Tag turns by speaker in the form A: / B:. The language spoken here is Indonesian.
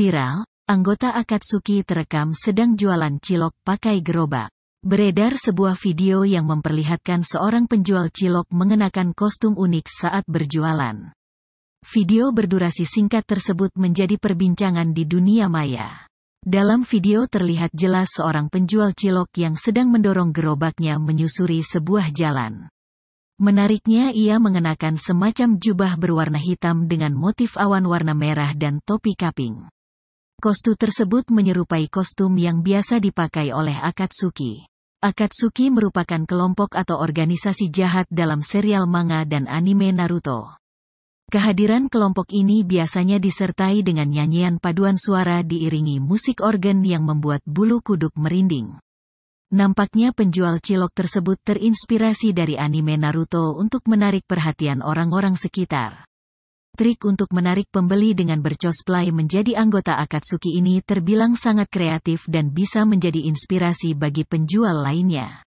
A: Viral, anggota Akatsuki terekam sedang jualan cilok pakai gerobak. Beredar sebuah video yang memperlihatkan seorang penjual cilok mengenakan kostum unik saat berjualan. Video berdurasi singkat tersebut menjadi perbincangan di dunia maya. Dalam video terlihat jelas seorang penjual cilok yang sedang mendorong gerobaknya menyusuri sebuah jalan. Menariknya ia mengenakan semacam jubah berwarna hitam dengan motif awan warna merah dan topi kaping. Kostum tersebut menyerupai kostum yang biasa dipakai oleh Akatsuki. Akatsuki merupakan kelompok atau organisasi jahat dalam serial manga dan anime Naruto. Kehadiran kelompok ini biasanya disertai dengan nyanyian paduan suara diiringi musik organ yang membuat bulu kuduk merinding. Nampaknya penjual cilok tersebut terinspirasi dari anime Naruto untuk menarik perhatian orang-orang sekitar. Trik untuk menarik pembeli dengan bercosplay menjadi anggota Akatsuki ini terbilang sangat kreatif dan bisa menjadi inspirasi bagi penjual lainnya.